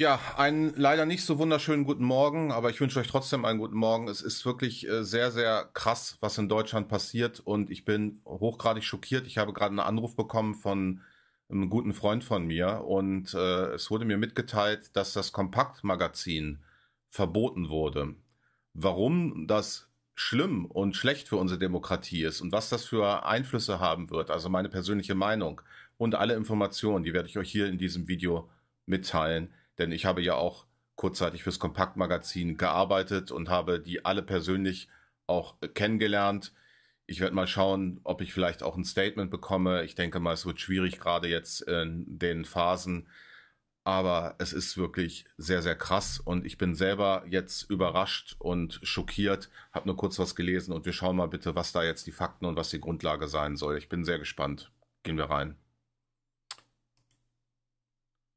Ja, einen leider nicht so wunderschönen guten Morgen, aber ich wünsche euch trotzdem einen guten Morgen. Es ist wirklich äh, sehr, sehr krass, was in Deutschland passiert und ich bin hochgradig schockiert. Ich habe gerade einen Anruf bekommen von einem guten Freund von mir und äh, es wurde mir mitgeteilt, dass das Kompaktmagazin verboten wurde. Warum das schlimm und schlecht für unsere Demokratie ist und was das für Einflüsse haben wird, also meine persönliche Meinung und alle Informationen, die werde ich euch hier in diesem Video mitteilen denn ich habe ja auch kurzzeitig fürs Kompaktmagazin gearbeitet und habe die alle persönlich auch äh, kennengelernt. Ich werde mal schauen, ob ich vielleicht auch ein Statement bekomme. Ich denke mal, es wird schwierig, gerade jetzt in den Phasen. Aber es ist wirklich sehr, sehr krass und ich bin selber jetzt überrascht und schockiert, habe nur kurz was gelesen und wir schauen mal bitte, was da jetzt die Fakten und was die Grundlage sein soll. Ich bin sehr gespannt. Gehen wir rein.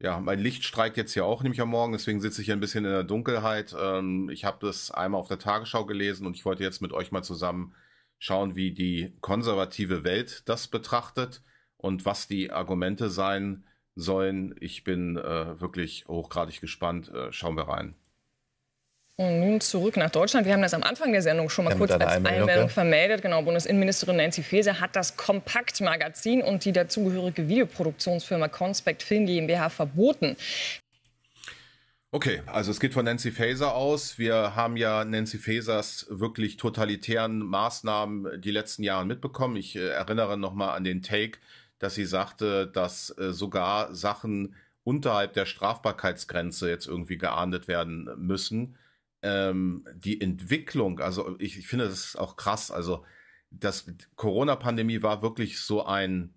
Ja, mein Licht streikt jetzt hier auch nämlich am Morgen, deswegen sitze ich hier ein bisschen in der Dunkelheit. Ähm, ich habe das einmal auf der Tagesschau gelesen und ich wollte jetzt mit euch mal zusammen schauen, wie die konservative Welt das betrachtet und was die Argumente sein sollen. Ich bin äh, wirklich hochgradig gespannt. Äh, schauen wir rein. Und mhm, nun zurück nach Deutschland. Wir haben das am Anfang der Sendung schon mal ja, kurz als Einmeldung, Einmeldung vermeldet. Genau, Bundesinnenministerin Nancy Faeser hat das Kompakt-Magazin und die dazugehörige Videoproduktionsfirma Conspect Film GmbH verboten. Okay, also es geht von Nancy Faeser aus. Wir haben ja Nancy Faesers wirklich totalitären Maßnahmen die letzten Jahre mitbekommen. Ich äh, erinnere nochmal an den Take, dass sie sagte, dass äh, sogar Sachen unterhalb der Strafbarkeitsgrenze jetzt irgendwie geahndet werden müssen ähm, die Entwicklung, also ich, ich finde das auch krass, also das Corona-Pandemie war wirklich so ein,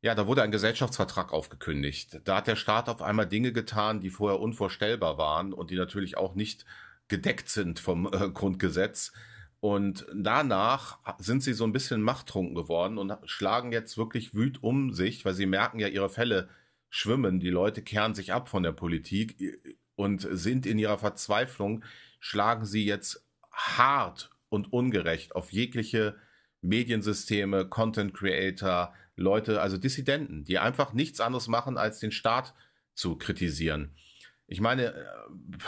ja, da wurde ein Gesellschaftsvertrag aufgekündigt. Da hat der Staat auf einmal Dinge getan, die vorher unvorstellbar waren und die natürlich auch nicht gedeckt sind vom äh, Grundgesetz. Und danach sind sie so ein bisschen machttrunken geworden und schlagen jetzt wirklich wüt um sich, weil sie merken ja, ihre Fälle schwimmen, die Leute kehren sich ab von der Politik äh, und sind in ihrer Verzweiflung schlagen sie jetzt hart und ungerecht auf jegliche Mediensysteme, Content Creator, Leute, also Dissidenten, die einfach nichts anderes machen, als den Staat zu kritisieren. Ich meine, äh,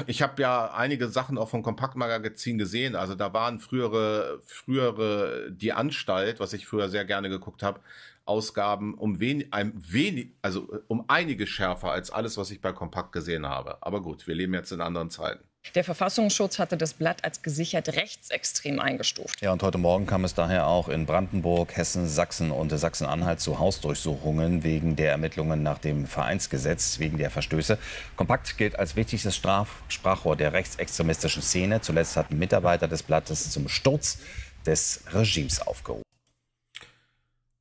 ich habe ja einige Sachen auch vom Kompaktmagazin gesehen. Also da waren frühere, frühere die Anstalt, was ich früher sehr gerne geguckt habe, Ausgaben um wenig, ein wenig, also äh, um einige schärfer als alles, was ich bei Kompakt gesehen habe. Aber gut, wir leben jetzt in anderen Zeiten. Der Verfassungsschutz hatte das Blatt als gesichert rechtsextrem eingestuft. Ja, und heute Morgen kam es daher auch in Brandenburg, Hessen, Sachsen und Sachsen-Anhalt zu Hausdurchsuchungen wegen der Ermittlungen nach dem Vereinsgesetz, wegen der Verstöße. Kompakt gilt als wichtigstes Sprachrohr der rechtsextremistischen Szene. Zuletzt hatten Mitarbeiter des Blattes zum Sturz des Regimes aufgerufen.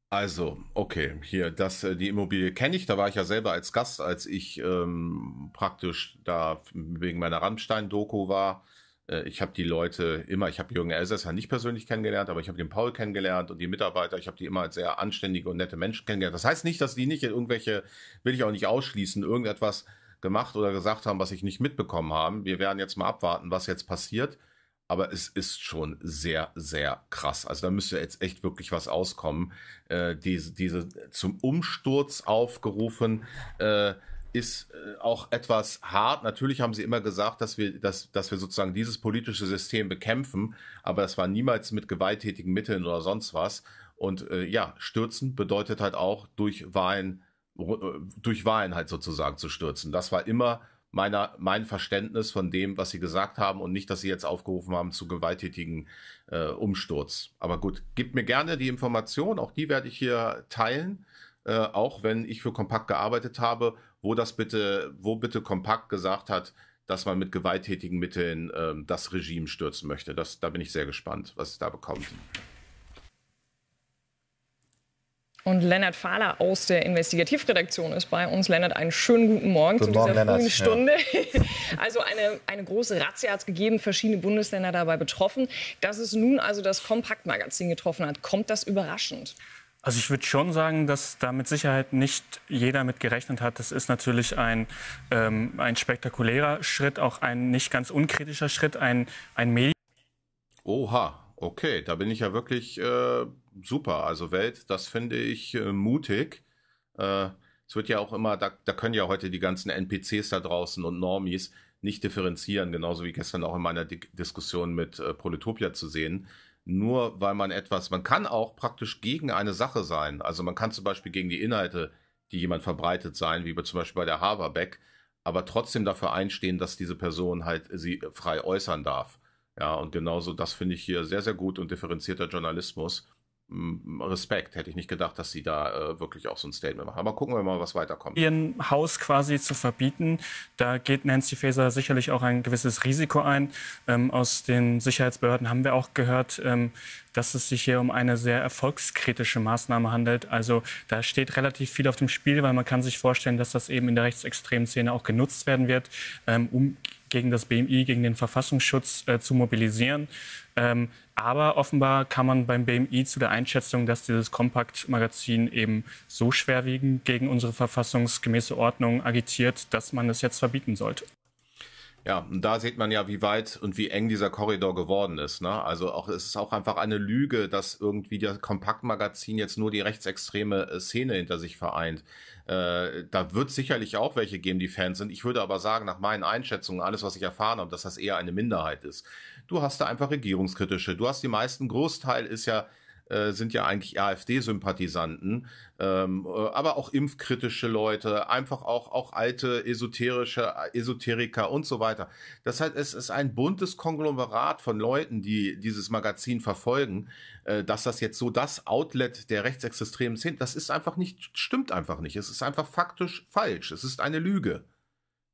Also, okay, hier, das, äh, die Immobilie kenne ich, da war ich ja selber als Gast, als ich ähm, praktisch da wegen meiner Rammstein-Doku war. Äh, ich habe die Leute immer, ich habe Jürgen Elsässer nicht persönlich kennengelernt, aber ich habe den Paul kennengelernt und die Mitarbeiter, ich habe die immer als sehr anständige und nette Menschen kennengelernt. Das heißt nicht, dass die nicht irgendwelche, will ich auch nicht ausschließen, irgendetwas gemacht oder gesagt haben, was ich nicht mitbekommen habe. Wir werden jetzt mal abwarten, was jetzt passiert aber es ist schon sehr, sehr krass. Also da müsste jetzt echt wirklich was auskommen. Äh, diese, diese zum Umsturz aufgerufen äh, ist äh, auch etwas hart. Natürlich haben sie immer gesagt, dass wir, dass, dass wir sozusagen dieses politische System bekämpfen, aber das war niemals mit gewalttätigen Mitteln oder sonst was. Und äh, ja, stürzen bedeutet halt auch durch Wahlen, äh, durch Wahlen halt sozusagen zu stürzen. Das war immer meiner, mein Verständnis von dem, was sie gesagt haben und nicht, dass sie jetzt aufgerufen haben zu gewalttätigen äh, Umsturz. Aber gut, gebt mir gerne die Information, auch die werde ich hier teilen, äh, auch wenn ich für Kompakt gearbeitet habe, wo das bitte, wo bitte Kompakt gesagt hat, dass man mit gewalttätigen Mitteln äh, das Regime stürzen möchte. Das, da bin ich sehr gespannt, was es da bekommt. Und Lennart Fahler aus der Investigativredaktion ist bei uns. Lennart, einen schönen guten Morgen guten zu Morgen, dieser Lennart. frühen Stunde. Ja. Also eine, eine große Razzia hat es gegeben, verschiedene Bundesländer dabei betroffen. Dass es nun also das Kompaktmagazin getroffen hat, kommt das überraschend? Also ich würde schon sagen, dass da mit Sicherheit nicht jeder mit gerechnet hat. Das ist natürlich ein, ähm, ein spektakulärer Schritt, auch ein nicht ganz unkritischer Schritt, ein, ein Medien. Oha, Okay, da bin ich ja wirklich äh, super. Also Welt, das finde ich äh, mutig. Äh, es wird ja auch immer, da, da können ja heute die ganzen NPCs da draußen und Normies nicht differenzieren, genauso wie gestern auch in meiner Di Diskussion mit äh, Proletopia zu sehen. Nur weil man etwas, man kann auch praktisch gegen eine Sache sein. Also man kann zum Beispiel gegen die Inhalte, die jemand verbreitet, sein, wie zum Beispiel bei der Haverbeck, aber trotzdem dafür einstehen, dass diese Person halt sie frei äußern darf. Ja, und genauso das finde ich hier sehr, sehr gut und differenzierter Journalismus. Respekt, hätte ich nicht gedacht, dass sie da äh, wirklich auch so ein Statement machen. Aber gucken wir mal, was weiterkommt. Ihren Haus quasi zu verbieten, da geht Nancy Faeser sicherlich auch ein gewisses Risiko ein. Ähm, aus den Sicherheitsbehörden haben wir auch gehört, ähm, dass es sich hier um eine sehr erfolgskritische Maßnahme handelt. Also da steht relativ viel auf dem Spiel, weil man kann sich vorstellen, dass das eben in der rechtsextremen Szene auch genutzt werden wird, ähm, um gegen das BMI, gegen den Verfassungsschutz äh, zu mobilisieren. Ähm, aber offenbar kann man beim BMI zu der Einschätzung, dass dieses Kompaktmagazin eben so schwerwiegend gegen unsere verfassungsgemäße Ordnung agitiert, dass man es jetzt verbieten sollte. Ja, und da sieht man ja, wie weit und wie eng dieser Korridor geworden ist. Ne? Also auch es ist auch einfach eine Lüge, dass irgendwie das Kompaktmagazin jetzt nur die rechtsextreme äh, Szene hinter sich vereint. Äh, da wird sicherlich auch welche geben, die Fans sind. Ich würde aber sagen, nach meinen Einschätzungen, alles, was ich erfahren habe, dass das eher eine Minderheit ist. Du hast da einfach regierungskritische. Du hast die meisten, Großteil ist ja äh, sind ja eigentlich AfD-Sympathisanten, ähm, äh, aber auch impfkritische Leute, einfach auch, auch alte esoterische Esoteriker und so weiter. Das heißt, es ist ein buntes Konglomerat von Leuten, die dieses Magazin verfolgen, äh, dass das jetzt so das Outlet der rechtsextremen Szene, das ist einfach nicht, stimmt einfach nicht. Es ist einfach faktisch falsch. Es ist eine Lüge.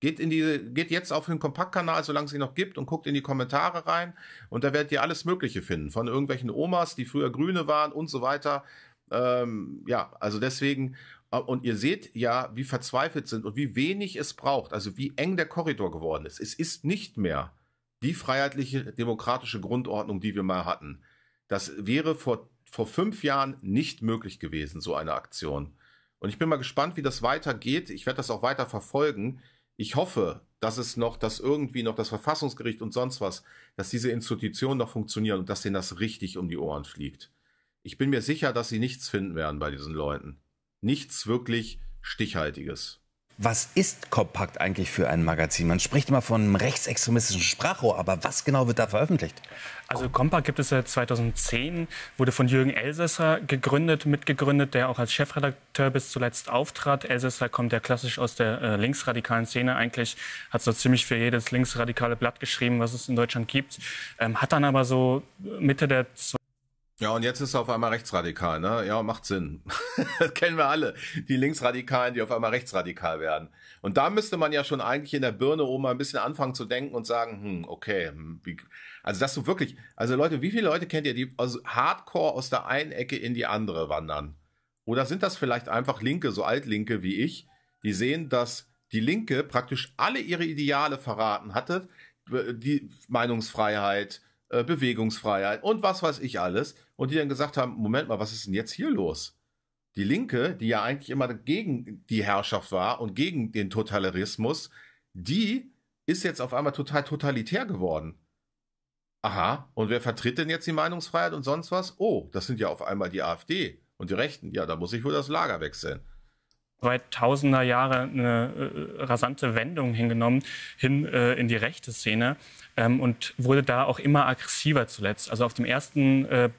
Geht, in die, geht jetzt auf den Kompaktkanal, solange es ihn noch gibt, und guckt in die Kommentare rein. Und da werdet ihr alles Mögliche finden. Von irgendwelchen Omas, die früher Grüne waren und so weiter. Ähm, ja, also deswegen. Äh, und ihr seht ja, wie verzweifelt sind und wie wenig es braucht. Also wie eng der Korridor geworden ist. Es ist nicht mehr die freiheitliche demokratische Grundordnung, die wir mal hatten. Das wäre vor, vor fünf Jahren nicht möglich gewesen, so eine Aktion. Und ich bin mal gespannt, wie das weitergeht. Ich werde das auch weiter verfolgen ich hoffe, dass es noch, dass irgendwie noch das Verfassungsgericht und sonst was, dass diese Institutionen noch funktionieren und dass denen das richtig um die Ohren fliegt. Ich bin mir sicher, dass sie nichts finden werden bei diesen Leuten. Nichts wirklich Stichhaltiges. Was ist Kompakt eigentlich für ein Magazin? Man spricht immer von einem rechtsextremistischen Sprachrohr, aber was genau wird da veröffentlicht? Also Kompakt gibt es seit 2010, wurde von Jürgen Elsässer gegründet, mitgegründet, der auch als Chefredakteur bis zuletzt auftrat. Elsässer kommt ja klassisch aus der äh, linksradikalen Szene eigentlich, hat so ziemlich für jedes linksradikale Blatt geschrieben, was es in Deutschland gibt, ähm, hat dann aber so Mitte der ja, und jetzt ist er auf einmal rechtsradikal, ne? Ja, macht Sinn. das kennen wir alle. Die Linksradikalen, die auf einmal rechtsradikal werden. Und da müsste man ja schon eigentlich in der Birne oben mal ein bisschen anfangen zu denken und sagen, hm, okay, hm, wie, also dass du wirklich, also Leute, wie viele Leute kennt ihr, die aus, hardcore aus der einen Ecke in die andere wandern? Oder sind das vielleicht einfach Linke, so Altlinke wie ich, die sehen, dass die Linke praktisch alle ihre Ideale verraten hatte, die Meinungsfreiheit, äh, Bewegungsfreiheit und was weiß ich alles. Und die dann gesagt haben, Moment mal, was ist denn jetzt hier los? Die Linke, die ja eigentlich immer gegen die Herrschaft war und gegen den Totalitarismus, die ist jetzt auf einmal total totalitär geworden. Aha, und wer vertritt denn jetzt die Meinungsfreiheit und sonst was? Oh, das sind ja auf einmal die AfD und die Rechten. Ja, da muss ich wohl das Lager wechseln. 2000er Jahre eine äh, rasante Wendung hingenommen hin äh, in die rechte Szene ähm, und wurde da auch immer aggressiver zuletzt. Also auf dem ersten äh,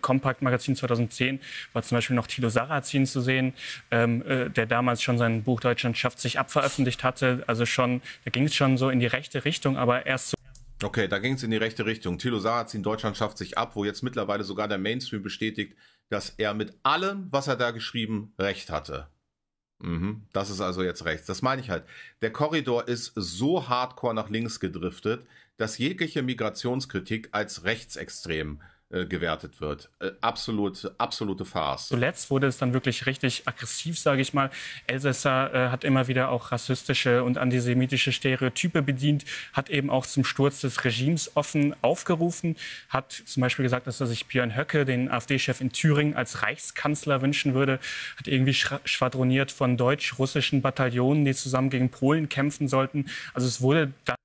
Compact-Magazin 2010 war zum Beispiel noch Thilo Sarrazin zu sehen, ähm, äh, der damals schon sein Buch Deutschland schafft sich ab veröffentlicht hatte. Also schon, da ging es schon so in die rechte Richtung, aber erst so Okay, da ging es in die rechte Richtung. Thilo Sarrazin, Deutschland schafft sich ab, wo jetzt mittlerweile sogar der Mainstream bestätigt, dass er mit allem, was er da geschrieben, recht hatte. Mhm. Das ist also jetzt rechts. Das meine ich halt. Der Korridor ist so hardcore nach links gedriftet, dass jegliche Migrationskritik als rechtsextrem äh, äh, gewertet wird. Äh, absolute, absolute Farce. Zuletzt wurde es dann wirklich richtig aggressiv, sage ich mal. Elsässer äh, hat immer wieder auch rassistische und antisemitische Stereotype bedient, hat eben auch zum Sturz des Regimes offen aufgerufen, hat zum Beispiel gesagt, dass er sich Björn Höcke, den AfD-Chef in Thüringen, als Reichskanzler wünschen würde, hat irgendwie schwadroniert von deutsch-russischen Bataillonen, die zusammen gegen Polen kämpfen sollten. Also es wurde dann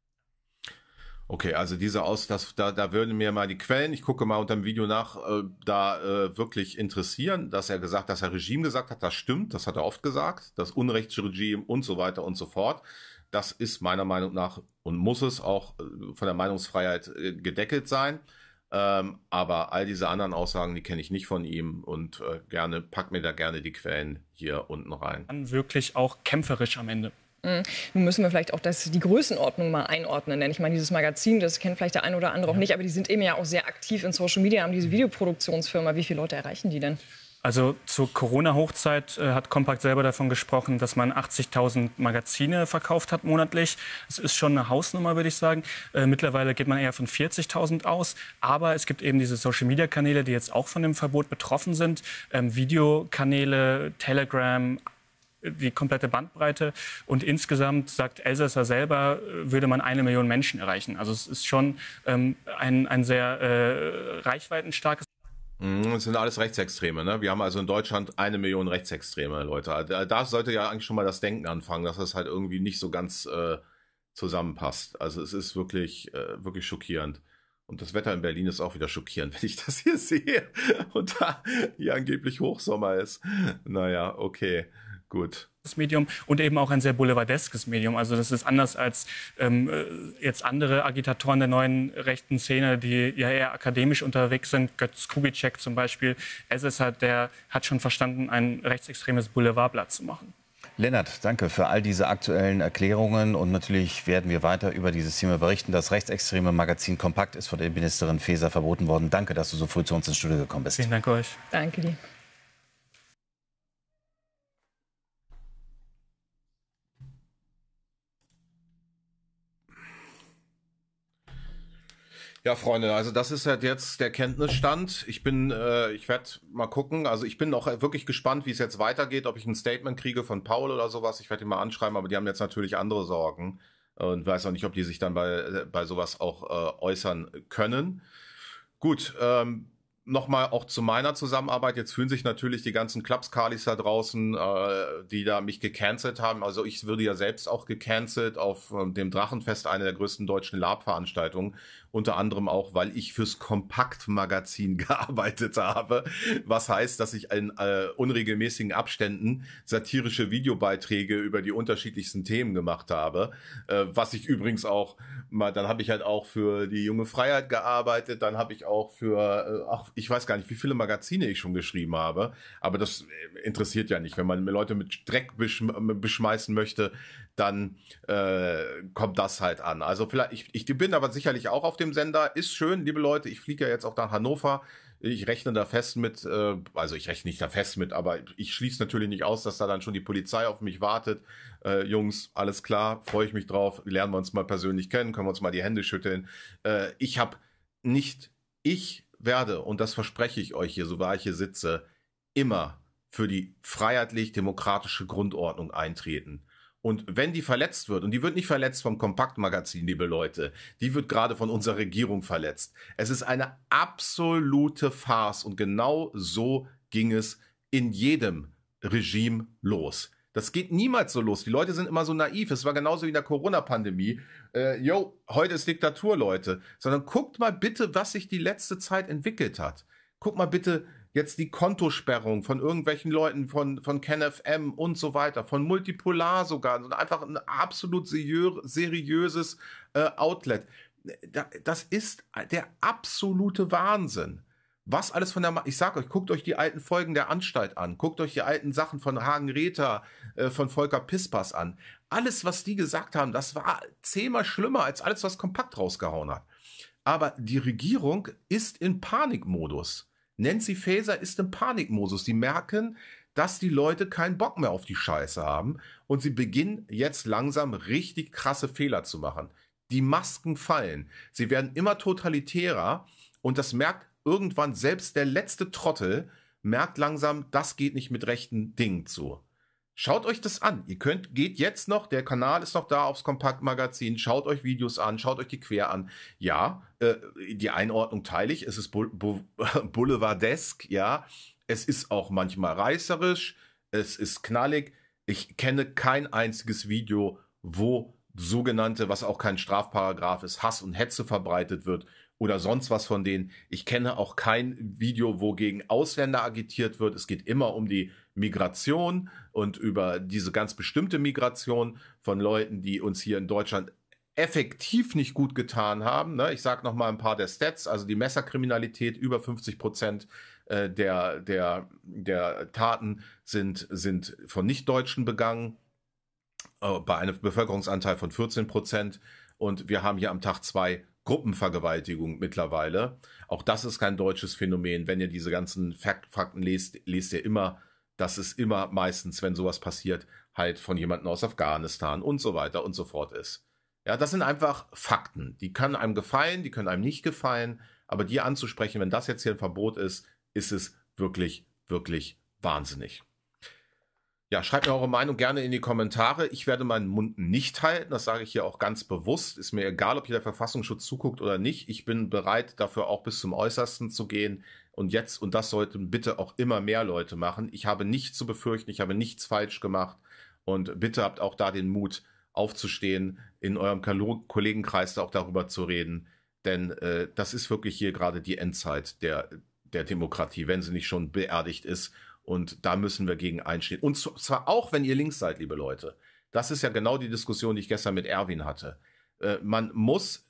Okay, also diese Aus, das, da, da würden mir mal die Quellen, ich gucke mal unter dem Video nach, äh, da äh, wirklich interessieren, dass er gesagt, dass er Regime gesagt hat, das stimmt, das hat er oft gesagt, das Unrechtsregime und so weiter und so fort. Das ist meiner Meinung nach und muss es auch äh, von der Meinungsfreiheit äh, gedeckelt sein. Ähm, aber all diese anderen Aussagen, die kenne ich nicht von ihm und äh, gerne, pack mir da gerne die Quellen hier unten rein. Dann wirklich auch kämpferisch am Ende. Hm. Nun müssen wir vielleicht auch das, die Größenordnung mal einordnen. Denn ich meine, dieses Magazin, das kennt vielleicht der eine oder andere ja. auch nicht, aber die sind eben ja auch sehr aktiv in Social Media, haben diese mhm. Videoproduktionsfirma. Wie viele Leute erreichen die denn? Also zur Corona-Hochzeit äh, hat Compact selber davon gesprochen, dass man 80.000 Magazine verkauft hat monatlich. Es ist schon eine Hausnummer, würde ich sagen. Äh, mittlerweile geht man eher von 40.000 aus. Aber es gibt eben diese Social-Media-Kanäle, die jetzt auch von dem Verbot betroffen sind. Ähm, Videokanäle, Telegram, die komplette Bandbreite. Und insgesamt, sagt Elsässer selber, äh, würde man eine Million Menschen erreichen. Also es ist schon ähm, ein, ein sehr äh, reichweitenstarkes. Mhm, es sind alles Rechtsextreme. Ne? Wir haben also in Deutschland eine Million Rechtsextreme Leute. Also, äh, da sollte ja eigentlich schon mal das Denken anfangen, dass das halt irgendwie nicht so ganz äh, zusammenpasst. Also es ist wirklich, äh, wirklich schockierend. Und das Wetter in Berlin ist auch wieder schockierend, wenn ich das hier sehe. Und da hier angeblich Hochsommer ist. Naja, okay. Gut. Medium und eben auch ein sehr boulevardeskes Medium. Also das ist anders als ähm, äh, jetzt andere Agitatoren der neuen rechten Szene, die ja eher akademisch unterwegs sind. Götz Kubitschek zum Beispiel. Es ist halt, der hat schon verstanden, ein rechtsextremes Boulevardblatt zu machen. Lennart, danke für all diese aktuellen Erklärungen. Und natürlich werden wir weiter über dieses Thema berichten. Das rechtsextreme Magazin Kompakt ist von der Ministerin Faeser verboten worden. Danke, dass du so früh zu uns ins Studio gekommen bist. Vielen Dank euch. Danke dir. Ja, Freunde, also das ist halt jetzt der Kenntnisstand. Ich bin, äh, ich werde mal gucken. Also ich bin auch wirklich gespannt, wie es jetzt weitergeht, ob ich ein Statement kriege von Paul oder sowas. Ich werde ihn mal anschreiben, aber die haben jetzt natürlich andere Sorgen und weiß auch nicht, ob die sich dann bei, äh, bei sowas auch äh, äußern können. Gut, ähm, nochmal auch zu meiner Zusammenarbeit. Jetzt fühlen sich natürlich die ganzen Clubskalis da draußen, äh, die da mich gecancelt haben. Also ich würde ja selbst auch gecancelt auf äh, dem Drachenfest, einer der größten deutschen Lab-Veranstaltungen. Unter anderem auch, weil ich fürs Kompakt-Magazin gearbeitet habe. Was heißt, dass ich in äh, unregelmäßigen Abständen satirische Videobeiträge über die unterschiedlichsten Themen gemacht habe. Äh, was ich übrigens auch mal, dann habe ich halt auch für die junge Freiheit gearbeitet, dann habe ich auch für, äh, ach, ich weiß gar nicht, wie viele Magazine ich schon geschrieben habe, aber das äh, interessiert ja nicht. Wenn man Leute mit Dreck beschm äh, beschmeißen möchte, dann äh, kommt das halt an. Also vielleicht, ich, ich bin aber sicherlich auch auf dem Sender. Ist schön, liebe Leute, ich fliege ja jetzt auch nach Hannover. Ich rechne da fest mit, äh, also ich rechne nicht da fest mit, aber ich schließe natürlich nicht aus, dass da dann schon die Polizei auf mich wartet. Äh, Jungs, alles klar, freue ich mich drauf, lernen wir uns mal persönlich kennen, können wir uns mal die Hände schütteln. Äh, ich habe nicht, ich werde, und das verspreche ich euch hier, so wahr ich hier sitze, immer für die freiheitlich-demokratische Grundordnung eintreten. Und wenn die verletzt wird, und die wird nicht verletzt vom Kompaktmagazin, liebe Leute, die wird gerade von unserer Regierung verletzt. Es ist eine absolute Farce und genau so ging es in jedem Regime los. Das geht niemals so los. Die Leute sind immer so naiv. Es war genauso wie in der Corona-Pandemie. Äh, yo, heute ist Diktatur, Leute. Sondern guckt mal bitte, was sich die letzte Zeit entwickelt hat. Guckt mal bitte jetzt die Kontosperrung von irgendwelchen Leuten, von, von KenFM und so weiter, von Multipolar sogar. einfach ein absolut seriöses äh, Outlet. Äh, das ist der absolute Wahnsinn was alles von der, Ma ich sag euch, guckt euch die alten Folgen der Anstalt an, guckt euch die alten Sachen von Hagen Rether, äh, von Volker Pispers an. Alles, was die gesagt haben, das war zehnmal schlimmer als alles, was Kompakt rausgehauen hat. Aber die Regierung ist in Panikmodus. Nancy Faeser ist im Panikmodus. Die merken, dass die Leute keinen Bock mehr auf die Scheiße haben und sie beginnen jetzt langsam richtig krasse Fehler zu machen. Die Masken fallen. Sie werden immer totalitärer und das merkt irgendwann selbst der letzte Trottel merkt langsam, das geht nicht mit rechten Dingen zu. Schaut euch das an. Ihr könnt, geht jetzt noch, der Kanal ist noch da aufs Kompaktmagazin, schaut euch Videos an, schaut euch die quer an. Ja, äh, die Einordnung teile ich, es ist Bo Bo Boulevardesk, ja. Es ist auch manchmal reißerisch, es ist knallig. Ich kenne kein einziges Video, wo sogenannte, was auch kein Strafparagraf ist, Hass und Hetze verbreitet wird oder sonst was von denen. Ich kenne auch kein Video, wo gegen Ausländer agitiert wird. Es geht immer um die Migration und über diese ganz bestimmte Migration von Leuten, die uns hier in Deutschland effektiv nicht gut getan haben. Ne? Ich sage noch mal ein paar der Stats. Also die Messerkriminalität über 50 Prozent äh, der, der, der Taten sind, sind von Nichtdeutschen begangen, äh, bei einem Bevölkerungsanteil von 14 Prozent. Und wir haben hier am Tag zwei Gruppenvergewaltigung mittlerweile. Auch das ist kein deutsches Phänomen. Wenn ihr diese ganzen Fakten lest, lest ihr immer, dass es immer meistens, wenn sowas passiert, halt von jemandem aus Afghanistan und so weiter und so fort ist. Ja, das sind einfach Fakten. Die können einem gefallen, die können einem nicht gefallen, aber die anzusprechen, wenn das jetzt hier ein Verbot ist, ist es wirklich, wirklich wahnsinnig. Ja, schreibt mir eure Meinung gerne in die Kommentare. Ich werde meinen Mund nicht halten, das sage ich hier auch ganz bewusst. Ist mir egal, ob hier der Verfassungsschutz zuguckt oder nicht. Ich bin bereit, dafür auch bis zum Äußersten zu gehen. Und jetzt, und das sollten bitte auch immer mehr Leute machen. Ich habe nichts zu befürchten, ich habe nichts falsch gemacht. Und bitte habt auch da den Mut, aufzustehen, in eurem Kollegenkreis auch darüber zu reden. Denn äh, das ist wirklich hier gerade die Endzeit der, der Demokratie, wenn sie nicht schon beerdigt ist. Und da müssen wir gegen einstehen. Und zwar auch, wenn ihr links seid, liebe Leute. Das ist ja genau die Diskussion, die ich gestern mit Erwin hatte. Äh, man muss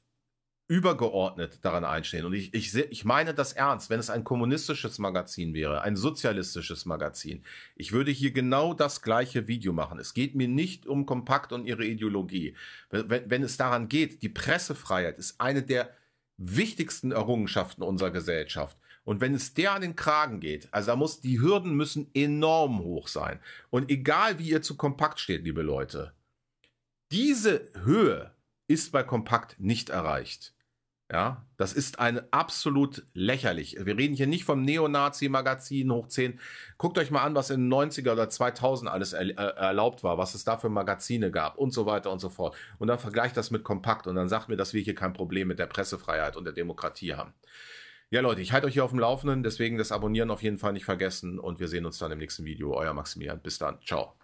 übergeordnet daran einstehen. Und ich, ich, ich meine das ernst, wenn es ein kommunistisches Magazin wäre, ein sozialistisches Magazin, ich würde hier genau das gleiche Video machen. Es geht mir nicht um Kompakt und ihre Ideologie. Wenn, wenn es daran geht, die Pressefreiheit ist eine der wichtigsten Errungenschaften unserer Gesellschaft. Und wenn es der an den Kragen geht, also da muss, die Hürden müssen enorm hoch sein. Und egal wie ihr zu kompakt steht, liebe Leute, diese Höhe ist bei kompakt nicht erreicht. Ja, das ist ein absolut lächerlich. Wir reden hier nicht vom Neonazi-Magazin hoch 10. Guckt euch mal an, was in den 90er oder 2000 alles er, äh, erlaubt war, was es da für Magazine gab und so weiter und so fort. Und dann vergleicht das mit Kompakt und dann sagt mir, dass wir hier kein Problem mit der Pressefreiheit und der Demokratie haben. Ja, Leute, ich halte euch hier auf dem Laufenden, deswegen das Abonnieren auf jeden Fall nicht vergessen und wir sehen uns dann im nächsten Video. Euer Maximilian. Bis dann. Ciao.